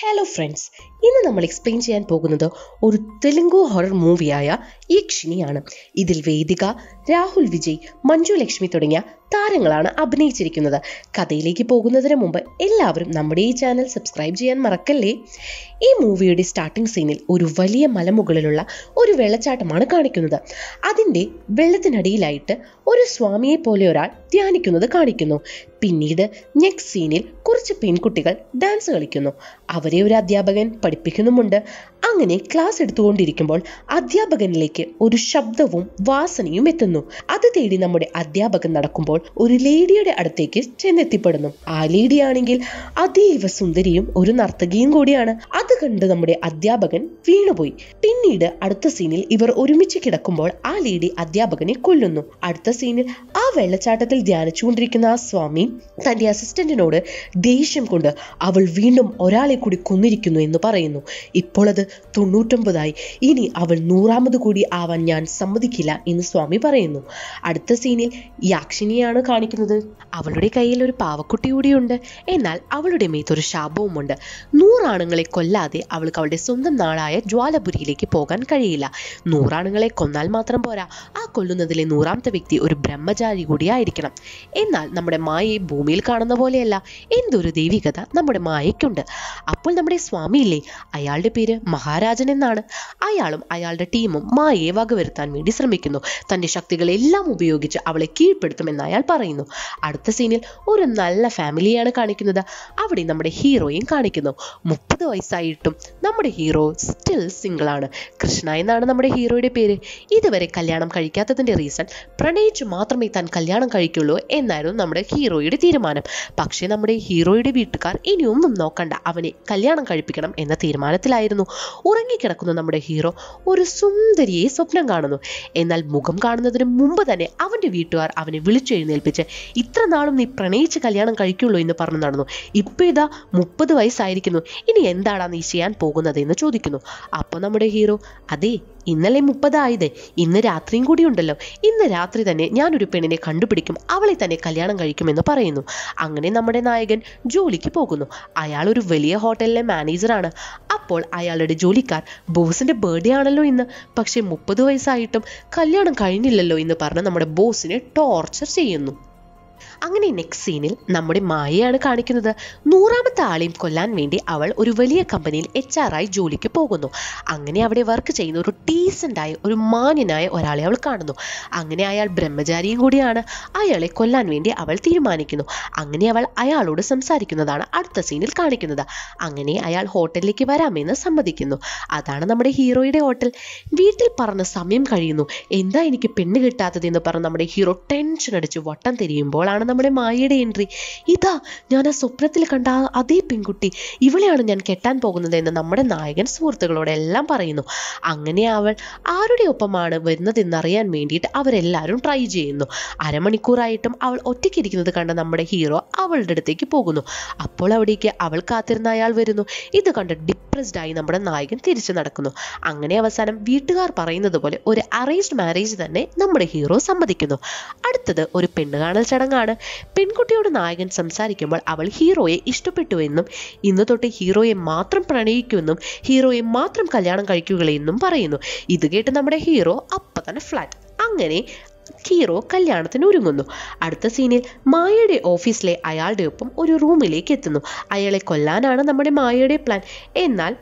hello friends ഇന്ന് നമ്മൾ explain ചെയ്യാൻ പോകുന്നത് ഒരു തെലുങ്കു ഹൊറർ മൂവിയായ ഈക്ഷിണിയാണ് ഇതിൽ വേദിക രാഹുൽ വിജയ് മഞ്ജു ലക്ഷ്മി തുടങ്ങിയ താരങ്ങളാണ് അഭിനയിച്ചിരിക്കുന്നത് കഥയിലേക്ക് പോകുന്നതിന് മുമ്പ് എല്ലാവരും നമ്മുടെ ഈ ചാനൽ സബ്സ്ക്രൈബ് ചെയ്യാൻ മറക്കല്ലേ ഈ മൂവിയുടെ സ്റ്റാർട്ടിംഗ് സീനിൽ ഒരു വലിയ മലമുകളിലുള്ള ഒരു വെള്ളച്ചാട്ടമാണ് കാണിക്കുന്നത് അതിൻ്റെ വെള്ളത്തിനടിയിലായിട്ട് ഒരു സ്വാമിയെ പോലെ ഒരാൾ ധ്യാനിക്കുന്നത് കാണിക്കുന്നു പിന്നീട് നെക്സ്റ്റ് സീനിൽ കുറച്ച് പെൺകുട്ടികൾ ഡാൻസ് കളിക്കുന്നു അവരെ ഒരു അധ്യാപകൻ പഠിപ്പിക്കുന്നുമുണ്ട് അങ്ങനെ ക്ലാസ് എടുത്തുകൊണ്ടിരിക്കുമ്പോൾ അധ്യാപകനിലേക്ക് ഒരു ശബ്ദവും വാസനയും എത്തുന്നു അത് തേടി നമ്മുടെ അധ്യാപകൻ നടക്കുമ്പോൾ പറയുമ്പോൾ ഒരു ലേഡിയുടെ അടുത്തേക്ക് ചെന്നെത്തിപ്പെടുന്നു ആ ലേഡിയാണെങ്കിൽ അതീവ സുന്ദരിയും ഒരു നർത്തകിയും കൂടിയാണ് അത് കണ്ട് നമ്മുടെ അധ്യാപകൻ വീണുപോയി പിന്നീട് അടുത്ത സീനിൽ ഇവർ ഒരുമിച്ച് കിടക്കുമ്പോൾ ആ ലേഡി അധ്യാപകനെ കൊല്ലുന്നു അടുത്ത സീനിൽ ആ വെള്ളച്ചാട്ടത്തിൽ ധ്യാനിച്ചുകൊണ്ടിരിക്കുന്ന ആ സ്വാമി തന്റെ അസിസ്റ്റന്റിനോട് ദേഷ്യം കൊണ്ട് അവൾ വീണ്ടും ഒരാളെ കൂടി കൊന്നിരിക്കുന്നു എന്ന് പറയുന്നു ഇപ്പോൾ അത് തൊണ്ണൂറ്റൊമ്പതായി ഇനി അവൾ നൂറാമത് കൂടി ആവാൻ ഞാൻ സമ്മതിക്കില്ല എന്ന് സ്വാമി പറയുന്നു അടുത്ത സീനിൽ യാക്ഷിനിയ തന്നെയാണ് കാണിക്കുന്നത് അവളുടെ കയ്യിൽ ഒരു പാവക്കുട്ടി കൂടിയുണ്ട് എന്നാൽ അവളുടെ മേത്തൊരു ശാപവുമുണ്ട് നൂറാണുങ്ങളെ കൊല്ലാതെ അവൾക്ക് അവളുടെ സ്വന്തം നാളായ ജ്വാലപുരിയിലേക്ക് പോകാൻ കഴിയില്ല നൂറാണുങ്ങളെ കൊന്നാൽ മാത്രം പോരാ ആ കൊല്ലുന്നതിലെ നൂറാമത്തെ വ്യക്തി ഒരു ബ്രഹ്മചാരി കൂടിയായിരിക്കണം എന്നാൽ നമ്മുടെ മായയെ ഭൂമിയിൽ കാണുന്ന പോലെയല്ല എന്തൊരു ദൈവികത നമ്മുടെ മായയ്ക്കുണ്ട് അപ്പോൾ നമ്മുടെ സ്വാമിയില്ലേ അയാളുടെ പേര് മഹാരാജൻ എന്നാണ് അയാളും അയാളുടെ ടീമും മായയെ വകവരുത്താൻ വേണ്ടി ശ്രമിക്കുന്നു തന്റെ ശക്തികളെല്ലാം ഉപയോഗിച്ച് അവളെ കീഴ്പ്പെടുത്തുമെന്നായ അയാൾ പറയുന്നു അടുത്ത സീനിൽ ഒരു നല്ല ഫാമിലിയാണ് കാണിക്കുന്നത് അവിടെ നമ്മുടെ ഹീറോയും കാണിക്കുന്നു മുപ്പത് വയസ്സായിട്ടും നമ്മുടെ ഹീറോ സ്റ്റിൽ ആണ് കൃഷ്ണ എന്നാണ് നമ്മുടെ ഹീറോയുടെ പേര് ഇതുവരെ കല്യാണം കഴിക്കാത്തതിൻ്റെ റീസൺ പ്രണയിച്ചു മാത്രമേ താൻ കല്യാണം കഴിക്കുള്ളൂ എന്നായിരുന്നു നമ്മുടെ ഹീറോയുടെ തീരുമാനം പക്ഷേ നമ്മുടെ ഹീറോയുടെ വീട്ടുകാർ ഇനിയൊന്നും നോക്കണ്ട അവനെ കല്യാണം കഴിപ്പിക്കണം എന്ന തീരുമാനത്തിലായിരുന്നു ഉറങ്ങിക്കിടക്കുന്ന നമ്മുടെ ഹീറോ ഒരു സുന്ദരിയെ സ്വപ്നം കാണുന്നു എന്നാൽ മുഖം കാണുന്നതിന് മുമ്പ് തന്നെ അവൻ്റെ വീട്ടുകാർ അവനെ വിളിച്ചു എഴുന്നേൽപ്പിച്ച് ഇത്ര നാളും നീ പ്രണയിച്ച് കല്യാണം കഴിക്കുള്ളൂ എന്ന് പറഞ്ഞു നടന്നു ഇപ്പോൾ ഇതാ മുപ്പത് വയസ്സായിരിക്കുന്നു ഇനി എന്താടാ നീ ചെയ്യാൻ പോകുന്നത് എന്ന് ചോദിക്കുന്നു അപ്പോൾ നമ്മുടെ ഹീറോ അതെ ഇന്നലെ മുപ്പതായത് ഇന്ന് രാത്രിയും കൂടിയുണ്ടല്ലോ ഇന്ന് രാത്രി തന്നെ ഞാനൊരു പെണ്ണിനെ കണ്ടുപിടിക്കും അവളെ തന്നെ കല്യാണം കഴിക്കുമെന്ന് പറയുന്നു അങ്ങനെ നമ്മുടെ നായകൻ ജോലിക്ക് പോകുന്നു അയാൾ ഒരു വലിയ ഹോട്ടലിലെ മാനേജറാണ് അപ്പോൾ അയാളുടെ ജോലിക്കാർ ബോസിന്റെ ബർത്ത്ഡേ ആണല്ലോ ഇന്ന് പക്ഷേ മുപ്പത് വയസ്സായിട്ടും കല്യാണം കഴിഞ്ഞില്ലല്ലോ എന്ന് പറഞ്ഞ് നമ്മുടെ ബോസിനെ ടോർച്ചർ ചെയ്യുന്നു അങ്ങനെ നെക്സ്റ്റ് സീനിൽ നമ്മുടെ മായയാണ് കാണിക്കുന്നത് നൂറാമത്തെ ആളെയും കൊല്ലാൻ വേണ്ടി അവൾ ഒരു വലിയ കമ്പനിയിൽ എച്ച് ആയി ജോലിക്ക് പോകുന്നു അങ്ങനെ അവിടെ വർക്ക് ചെയ്യുന്ന ഒരു ഡീസൻ്റായ ഒരു മാന്യനായ ഒരാളെ അവൾ കാണുന്നു അങ്ങനെ അയാൾ ബ്രഹ്മചാരിയും കൂടിയാണ് അയാളെ കൊല്ലാൻ വേണ്ടി അവൾ തീരുമാനിക്കുന്നു അങ്ങനെ അവൾ അയാളോട് സംസാരിക്കുന്നതാണ് അടുത്ത സീനിൽ കാണിക്കുന്നത് അങ്ങനെ അയാൾ ഹോട്ടലിലേക്ക് വരാമെന്ന് സമ്മതിക്കുന്നു അതാണ് നമ്മുടെ ഹീറോയുടെ ഹോട്ടൽ വീട്ടിൽ പറഞ്ഞ സമയം കഴിയുന്നു എന്താ എനിക്ക് പെണ്ണ് കിട്ടാത്തതെന്ന് പറഞ്ഞ് നമ്മുടെ ഹീറോ ടെൻഷൻ അടിച്ച് വട്ടം തിരിയുമ്പോഴാണ് നമ്മുടെ മായയുടെ എൻട്രി ഇതാ ഞാൻ ആ സ്വപ്നത്തിൽ കണ്ട ആ അതേ പെൺകുട്ടി ഇവളെയാണ് ഞാൻ കെട്ടാൻ പോകുന്നത് എന്ന് നമ്മുടെ നായകൻ സുഹൃത്തുക്കളോട് എല്ലാം പറയുന്നു അങ്ങനെ അവൾ ആരുടെ ഒപ്പമാണ് വരുന്നതെന്നറിയാൻ വേണ്ടിയിട്ട് അവരെല്ലാവരും ട്രൈ ചെയ്യുന്നു അരമണിക്കൂറായിട്ടും അവൾ ഒറ്റയ്ക്കിരിക്കുന്നത് കണ്ട നമ്മുടെ ഹീറോ അവളുടെ അടുത്തേക്ക് പോകുന്നു അപ്പോൾ അവിടേക്ക് അവൾ കാത്തിരുന്ന അയാൾ വരുന്നു ഇത് കണ്ട് ഡിപ്രസ്ഡ് ആയി നമ്മുടെ നായകൻ തിരിച്ചു നടക്കുന്നു അങ്ങനെ അവസാനം വീട്ടുകാർ പറയുന്നത് പോലെ ഒരു അറേഞ്ച്ഡ് മാരേജ് തന്നെ നമ്മുടെ ഹീറോ സമ്മതിക്കുന്നു അടുത്തത് ഒരു പെണ്ണ് കാണൽ ചടങ്ങാണ് പെൺകുട്ടിയോട് നായകൻ സംസാരിക്കുമ്പോൾ അവൾ ഹീറോയെ ഇഷ്ടപ്പെട്ടുവെന്നും ഇന്ന് തൊട്ട് ഹീറോയെ മാത്രം പ്രണയിക്കുമെന്നും ഹീറോയെ മാത്രം കല്യാണം കഴിക്കുകയെന്നും പറയുന്നു ഇത് കേട്ട് നമ്മുടെ ഹീറോ അപ്പൊ തന്നെ ഫ്ലാറ്റ് അങ്ങനെ ഹീറോ കല്യാണത്തിന് ഒരുങ്ങുന്നു അടുത്ത സീനിൽ മായയുടെ ഓഫീസിലെ അയാളുടെ ഒപ്പം ഒരു റൂമിലേക്ക് എത്തുന്നു അയാളെ കൊല്ലാനാണ് നമ്മുടെ മായയുടെ പ്ലാൻ എന്നാൽ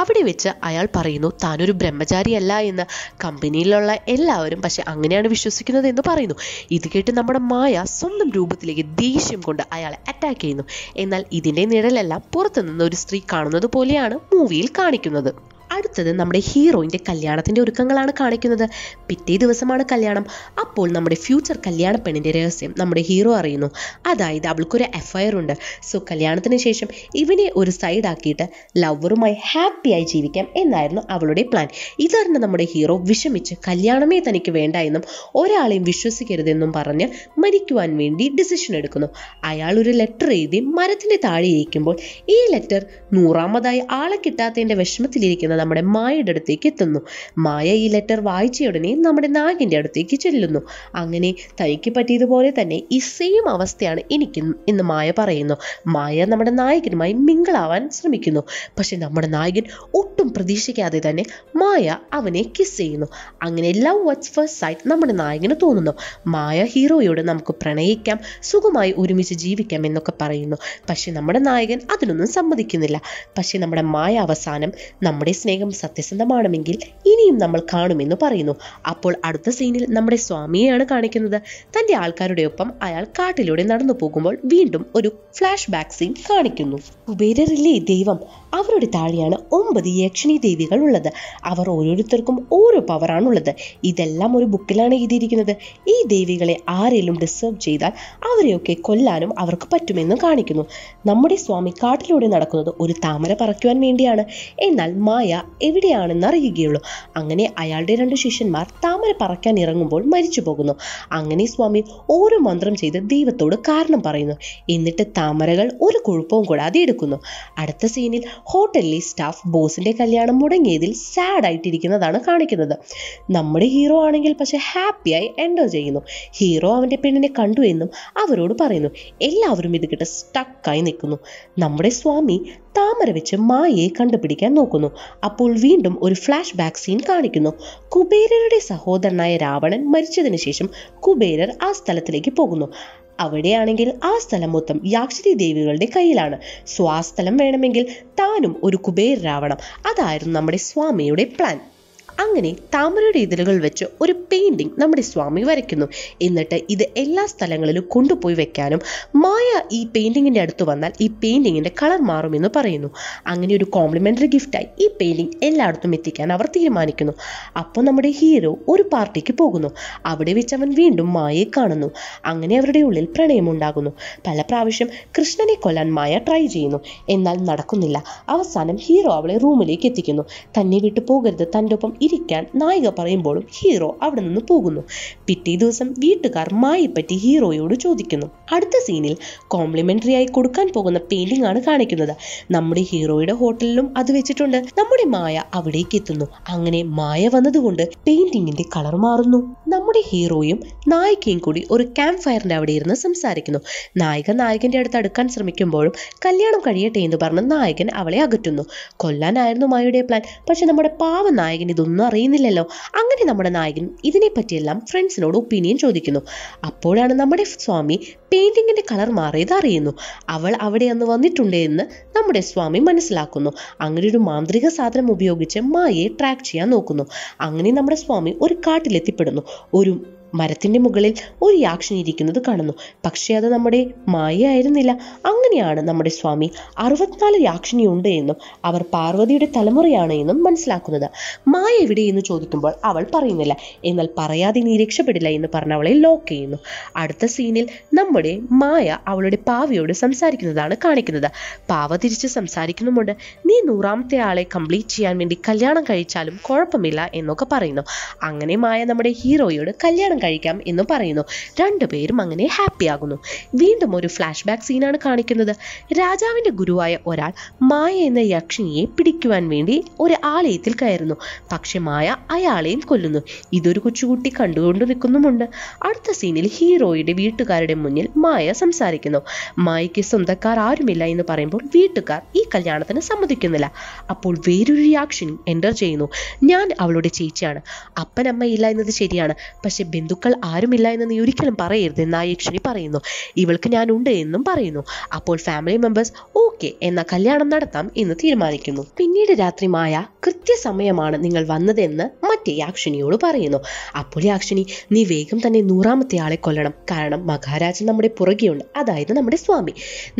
അവിടെ വെച്ച് അയാൾ പറയുന്നു താനൊരു ബ്രഹ്മചാരിയല്ല എന്ന് കമ്പനിയിലുള്ള എല്ലാവരും പക്ഷെ അങ്ങനെയാണ് വിശ്വസിക്കുന്നത് എന്ന് പറയുന്നു ഇത് കേട്ട് നമ്മുടെ മായ സ്വന്തം രൂപത്തിലേക്ക് ദേഷ്യം കൊണ്ട് അയാളെ അറ്റാക്ക് ചെയ്യുന്നു എന്നാൽ ഇതിൻ്റെ നിഴലെല്ലാം പുറത്തുനിന്ന് ഒരു സ്ത്രീ കാണുന്നത് പോലെയാണ് മൂവിയിൽ കാണിക്കുന്നത് അടുത്തത് നമ്മുടെ ഹീറോയിൻ്റെ കല്യാണത്തിൻ്റെ ഒരുക്കങ്ങളാണ് കാണിക്കുന്നത് പിറ്റേ ദിവസമാണ് കല്യാണം അപ്പോൾ നമ്മുടെ ഫ്യൂച്ചർ കല്യാണ പെണ്ണിൻ്റെ രഹസ്യം നമ്മുടെ ഹീറോ അറിയുന്നു അതായത് അവൾക്കൊരു എഫ്ഐആർ ഉണ്ട് സോ കല്യാണത്തിന് ശേഷം ഇവനെ ഒരു സൈഡാക്കിയിട്ട് ലവറുമായി ഹാപ്പിയായി ജീവിക്കാം എന്നായിരുന്നു അവളുടെ പ്ലാൻ ഇതറിഞ്ഞ് നമ്മുടെ ഹീറോ വിഷമിച്ച് കല്യാണമേ തനിക്ക് വേണ്ട എന്നും ഒരാളെയും വിശ്വസിക്കരുതെന്നും പറഞ്ഞ് മരിക്കുവാൻ വേണ്ടി ഡിസിഷൻ എടുക്കുന്നു അയാൾ ഒരു ലെറ്റർ എഴുതി മരത്തിൻ്റെ താഴെ ഇരിക്കുമ്പോൾ ഈ ലെറ്റർ നൂറാമതായി ആളെ കിട്ടാത്തതിൻ്റെ വിഷമത്തിലിരിക്കുന്ന നമ്മുടെ മായയുടെ അടുത്തേക്ക് എത്തുന്നു മായ ഈ ലെറ്റർ ഉടനെ നമ്മുടെ നാഗിൻ്റെ അടുത്തേക്ക് ചെല്ലുന്നു അങ്ങനെ തനിക്ക് പറ്റിയതുപോലെ തന്നെ ഈ സെയിം അവസ്ഥയാണ് എനിക്ക് ഇന്ന് മായ പറയുന്നു മായ നമ്മുടെ നായകനുമായി മിങ്കിളാവാൻ ശ്രമിക്കുന്നു പക്ഷെ നമ്മുടെ നായകൻ ഒട്ടും പ്രതീക്ഷിക്കാതെ തന്നെ മായ അവനെ കിസ് ചെയ്യുന്നു അങ്ങനെ ലവ് വാട്സ് ഫസ്റ്റ് സൈറ്റ് നമ്മുടെ നായകന് തോന്നുന്നു മായ ഹീറോയോട് നമുക്ക് പ്രണയിക്കാം സുഖമായി ഒരുമിച്ച് ജീവിക്കാം എന്നൊക്കെ പറയുന്നു പക്ഷെ നമ്മുടെ നായകൻ അതിനൊന്നും സമ്മതിക്കുന്നില്ല പക്ഷെ നമ്മുടെ മായ അവസാനം നമ്മുടെ സ്നേഹം സ്നേഹം സത്യസന്ധമാണെങ്കിൽ ഇനിയും നമ്മൾ കാണുമെന്ന് പറയുന്നു അപ്പോൾ അടുത്ത സീനിൽ നമ്മുടെ സ്വാമിയെയാണ് കാണിക്കുന്നത് തൻ്റെ ആൾക്കാരുടെ ഒപ്പം അയാൾ കാട്ടിലൂടെ നടന്നു പോകുമ്പോൾ വീണ്ടും ഒരു ഫ്ലാഷ് ബാക്ക് സീൻ കാണിക്കുന്നു കുബേരറിലെ ദൈവം അവരുടെ താഴെയാണ് ഒമ്പത് യക്ഷണി ദേവികൾ ഉള്ളത് അവർ ഓരോരുത്തർക്കും ഓരോ പവറാണുള്ളത് ഇതെല്ലാം ഒരു ബുക്കിലാണ് എഴുതിയിരിക്കുന്നത് ഈ ദേവികളെ ആരെങ്കിലും ഡിസേർവ് ചെയ്താൽ അവരെയൊക്കെ കൊല്ലാനും അവർക്ക് പറ്റുമെന്നും കാണിക്കുന്നു നമ്മുടെ സ്വാമി കാട്ടിലൂടെ നടക്കുന്നത് ഒരു താമര പറിക്കുവാൻ വേണ്ടിയാണ് എന്നാൽ മായ എവിടെയാണെന്ന് അറിയുകയുള്ളൂ അങ്ങനെ അയാളുടെ രണ്ട് ശിഷ്യന്മാർ താമര പറക്കാൻ ഇറങ്ങുമ്പോൾ മരിച്ചു പോകുന്നു അങ്ങനെ സ്വാമി ഓരോ മന്ത്രം ചെയ്ത് ദൈവത്തോട് കാരണം പറയുന്നു എന്നിട്ട് താമരകൾ ഒരു കുഴപ്പവും കൂടാതെ എടുക്കുന്നു അടുത്ത സീനിൽ ഹോട്ടലിലെ സ്റ്റാഫ് ബോസിന്റെ കല്യാണം മുടങ്ങിയതിൽ സാഡ് ആയിട്ടിരിക്കുന്നതാണ് കാണിക്കുന്നത് നമ്മുടെ ഹീറോ ആണെങ്കിൽ പക്ഷെ ഹാപ്പിയായി എൻഡോ ചെയ്യുന്നു ഹീറോ അവന്റെ പെണ്ണിനെ കണ്ടു എന്നും അവരോട് പറയുന്നു എല്ലാവരും ഇത് കിട്ട സ്റ്റക്കായി നിൽക്കുന്നു നമ്മുടെ സ്വാമി താമര വെച്ച് മായയെ കണ്ടുപിടിക്കാൻ നോക്കുന്നു അപ്പോൾ വീണ്ടും ഒരു ഫ്ലാഷ് ബാക്ക് സീൻ കാണിക്കുന്നു കുബേരരുടെ സഹോദരനായ രാവണൻ മരിച്ചതിന് ശേഷം കുബേരർ ആ സ്ഥലത്തിലേക്ക് പോകുന്നു അവിടെയാണെങ്കിൽ ആ സ്ഥലം മൊത്തം യാക്ഷരി ദേവികളുടെ കയ്യിലാണ് സ്വാസ്ഥലം വേണമെങ്കിൽ താനും ഒരു കുബേരരാവണം അതായിരുന്നു നമ്മുടെ സ്വാമിയുടെ പ്ലാൻ അങ്ങനെ താമരയുടെ ഇതിലുകൾ വെച്ച് ഒരു പെയിന്റിംഗ് നമ്മുടെ സ്വാമി വരയ്ക്കുന്നു എന്നിട്ട് ഇത് എല്ലാ സ്ഥലങ്ങളിലും കൊണ്ടുപോയി വെക്കാനും മായ ഈ പെയിന്റിങ്ങിന്റെ അടുത്ത് വന്നാൽ ഈ പെയിന്റിങ്ങിന്റെ കളർ മാറുമെന്ന് പറയുന്നു അങ്ങനെ ഒരു കോംപ്ലിമെന്ററി ഗിഫ്റ്റായി ഈ പെയിന്റിംഗ് എല്ലായിടത്തും എത്തിക്കാൻ അവർ തീരുമാനിക്കുന്നു അപ്പോൾ നമ്മുടെ ഹീറോ ഒരു പാർട്ടിക്ക് പോകുന്നു അവിടെ വെച്ച് അവൻ വീണ്ടും മായയെ കാണുന്നു അങ്ങനെ അവരുടെ ഉള്ളിൽ പ്രണയമുണ്ടാകുന്നു പല പ്രാവശ്യം കൃഷ്ണനെ കൊല്ലാൻ മായ ട്രൈ ചെയ്യുന്നു എന്നാൽ നടക്കുന്നില്ല അവസാനം ഹീറോ അവളെ റൂമിലേക്ക് എത്തിക്കുന്നു തന്നെ വിട്ടു പോകരുത് തൻ്റെ ഒപ്പം ഇരിക്കാൻ നായിക പറയുമ്പോഴും ഹീറോ അവിടെ നിന്ന് പോകുന്നു പിറ്റേ ദിവസം വീട്ടുകാർ പറ്റി ഹീറോയോട് ചോദിക്കുന്നു അടുത്ത സീനിൽ കോംപ്ലിമെന്ററി ആയി കൊടുക്കാൻ പോകുന്ന പെയിന്റിംഗ് ആണ് കാണിക്കുന്നത് നമ്മുടെ ഹീറോയുടെ ഹോട്ടലിലും അത് വെച്ചിട്ടുണ്ട് നമ്മുടെ മായ അവിടേക്ക് എത്തുന്നു അങ്ങനെ മായ വന്നതുകൊണ്ട് പെയിന്റിങ്ങിന്റെ കളർ മാറുന്നു നമ്മുടെ ഹീറോയും നായികയും കൂടി ഒരു ക്യാമ്പ് ഫയറിന്റെ അവിടെ ഇരുന്ന് സംസാരിക്കുന്നു നായിക നായകന്റെ അടുത്ത് അടുക്കാൻ ശ്രമിക്കുമ്പോഴും കല്യാണം കഴിയട്ടെ എന്ന് പറഞ്ഞ് നായകൻ അവളെ അകറ്റുന്നു കൊല്ലാനായിരുന്നു മായയുടെ പ്ലാൻ പക്ഷെ നമ്മുടെ പാവ നായകൻ ഇതൊന്നും ഒന്നും അറിയുന്നില്ലല്ലോ അങ്ങനെ നമ്മുടെ നായകൻ ഇതിനെപ്പറ്റിയെല്ലാം ഫ്രണ്ട്സിനോട് ഒപ്പീനിയൻ ചോദിക്കുന്നു അപ്പോഴാണ് നമ്മുടെ സ്വാമി പെയിന്റിങ്ങിന്റെ കളർ മാറിയത് അറിയുന്നു അവൾ അവിടെ അന്ന് വന്നിട്ടുണ്ട് എന്ന് നമ്മുടെ സ്വാമി മനസ്സിലാക്കുന്നു അങ്ങനെ ഒരു മാന്ത്രിക സാധനം ഉപയോഗിച്ച് മായയെ ട്രാക്ക് ചെയ്യാൻ നോക്കുന്നു അങ്ങനെ നമ്മുടെ സ്വാമി ഒരു കാട്ടിലെത്തിപ്പെടുന്നു ഒരു മരത്തിന്റെ മുകളിൽ ഒരു യാക്ഷൻ ഇരിക്കുന്നത് കാണുന്നു പക്ഷേ അത് നമ്മുടെ മായയായിരുന്നില്ല അങ്ങനെയാണ് നമ്മുടെ സ്വാമി അറുപത്തിനാല് ഉണ്ട് എന്നും അവർ പാർവതിയുടെ തലമുറയാണ് എന്നും മനസ്സിലാക്കുന്നത് മായ എവിടെ എന്ന് ചോദിക്കുമ്പോൾ അവൾ പറയുന്നില്ല എന്നാൽ പറയാതെ നീ രക്ഷപ്പെടില്ല എന്ന് പറഞ്ഞ് അവളെ ലോക്ക് ചെയ്യുന്നു അടുത്ത സീനിൽ നമ്മുടെ മായ അവളുടെ പാവയോട് സംസാരിക്കുന്നതാണ് കാണിക്കുന്നത് പാവ തിരിച്ച് സംസാരിക്കുന്നുമുണ്ട് നീ നൂറാമത്തെ ആളെ കംപ്ലീറ്റ് ചെയ്യാൻ വേണ്ടി കല്യാണം കഴിച്ചാലും കുഴപ്പമില്ല എന്നൊക്കെ പറയുന്നു അങ്ങനെ മായ നമ്മുടെ ഹീറോയോട് കല്യാണം കഴിക്കാം എന്ന് പറയുന്നു രണ്ടുപേരും അങ്ങനെ ഹാപ്പി ആകുന്നു വീണ്ടും ഒരു ഫ്ലാഷ് ബാക്ക് സീനാണ് കാണിക്കുന്നത് രാജാവിൻ്റെ ഗുരുവായ ഒരാൾ മായ എന്ന യക്ഷിണിയെ പിടിക്കുവാൻ വേണ്ടി ഒരു ആലയത്തിൽ കയറുന്നു പക്ഷെ മായ അയാളെയും കൊല്ലുന്നു ഇതൊരു കൊച്ചുകുട്ടി കണ്ടുകൊണ്ട് നിൽക്കുന്നുമുണ്ട് അടുത്ത സീനിൽ ഹീറോയുടെ വീട്ടുകാരുടെ മുന്നിൽ മായ സംസാരിക്കുന്നു മായയ്ക്ക് സ്വന്തക്കാർ ആരുമില്ല എന്ന് പറയുമ്പോൾ വീട്ടുകാർ ഈ കല്യാണത്തിന് സമ്മതിക്കുന്നില്ല അപ്പോൾ വേറൊരു യാക്ഷിണി എൻ്റർ ചെയ്യുന്നു ഞാൻ അവളുടെ ചേച്ചിയാണ് അപ്പനമ്മയില്ല എന്നത് ശരിയാണ് പക്ഷെ ബന്ധുക്കൾ ആരുമില്ല എന്ന് നീ ഒരിക്കലും പറയരുത് എന്ന് യക്ഷിണി പറയുന്നു ഇവൾക്ക് ഞാനുണ്ട് എന്നും പറയുന്നു അപ്പോൾ ഫാമിലി മെമ്പേഴ്സ് ഓക്കെ എന്ന കല്യാണം നടത്താം എന്ന് തീരുമാനിക്കുന്നു പിന്നീട് രാത്രി മായ കൃത്യസമയമാണ് നിങ്ങൾ വന്നതെന്ന് മറ്റേ യാക്ഷിണിയോട് പറയുന്നു അപ്പോൾ യാക്ഷിണി നീ വേഗം തന്നെ നൂറാമത്തെ ആളെ കൊല്ലണം കാരണം മഹാരാജൻ നമ്മുടെ പുറകെയുണ്ട് അതായത് നമ്മുടെ സ്വാമി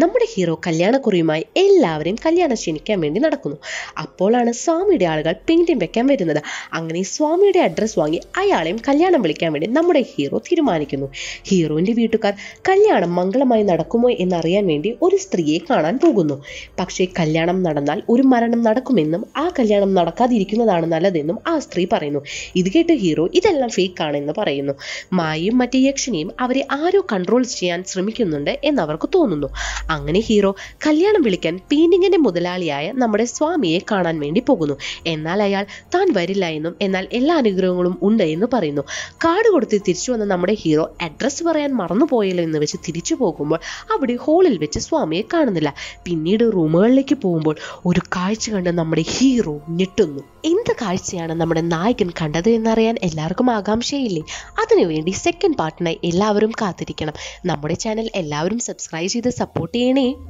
നമ്മുടെ ഹീറോ കല്യാണക്കുറിയുമായി എല്ലാവരെയും കല്യാണം ക്ഷണിക്കാൻ വേണ്ടി നടക്കുന്നു അപ്പോഴാണ് സ്വാമിയുടെ ആളുകൾ പെയിന്റിംഗ് വെക്കാൻ വരുന്നത് അങ്ങനെ സ്വാമിയുടെ അഡ്രസ്സ് വാങ്ങി അയാളെയും കല്യാണം വിളിക്കാൻ വേണ്ടി നമ്മുടെ ഹീറോ തീരുമാനിക്കുന്നു ഹീറോയിൻ്റെ വീട്ടുകാർ കല്യാണം മംഗളമായി നടക്കുമോ എന്നറിയാൻ വേണ്ടി ഒരു സ്ത്രീയെ കാണാൻ പോകുന്നു പക്ഷേ കല്യാണം നടന്നാൽ ഒരു മരണം നടക്കുമെന്നും ആ കല്യാണം നടക്കാതിരിക്കുന്നതാണ് നല്ലതെന്നും ആ സ്ത്രീ പറയുന്നു ഇത് കേട്ട് ഹീറോ ഇതെല്ലാം ഫേക്ക് ആണെന്ന് പറയുന്നു മായയും മറ്റേ യക്ഷനെയും അവരെ ആരോ കൺട്രോൾ ചെയ്യാൻ ശ്രമിക്കുന്നുണ്ട് എന്നവർക്ക് തോന്നുന്നു അങ്ങനെ ഹീറോ കല്യാണം വിളിക്കാൻ പെയിന്റിങ്ങിന്റെ മുതലാളിയായ നമ്മുടെ സ്വാമിയെ കാണാൻ വേണ്ടി പോകുന്നു എന്നാൽ അയാൾ താൻ വരില്ല എന്നും എന്നാൽ എല്ലാ അനുഗ്രഹങ്ങളും ഉണ്ട് എന്ന് പറയുന്നു കാർഡ് കൊടുത്ത് തിരിച്ചു വന്ന നമ്മുടെ ഹീറോ അഡ്രസ്സ് പറയാൻ പോയല്ലോ എന്ന് വെച്ച് തിരിച്ചു പോകുമ്പോൾ അവിടെ ഹോളിൽ വെച്ച് സ്വാമിയെ കാണുന്നില്ല പിന്നീട് റൂമുകളിലേക്ക് പോകുമ്പോൾ ഒരു കാഴ്ച കണ്ട് നമ്മുടെ ഹീറോ ഞെട്ടുന്നു എന്ത് കാഴ്ചയാണ് നമ്മുടെ നായകൻ കണ്ടത് എന്നറിയാൻ എല്ലാവർക്കും ആകാംക്ഷയില്ലേ അതിനുവേണ്ടി സെക്കൻഡ് പാർട്ടിനായി എല്ലാവരും കാത്തിരിക്കണം നമ്മുടെ ചാനൽ എല്ലാവരും സബ്സ്ക്രൈബ് ചെയ്ത് സപ്പോർട്ട് ചെയ്യണേ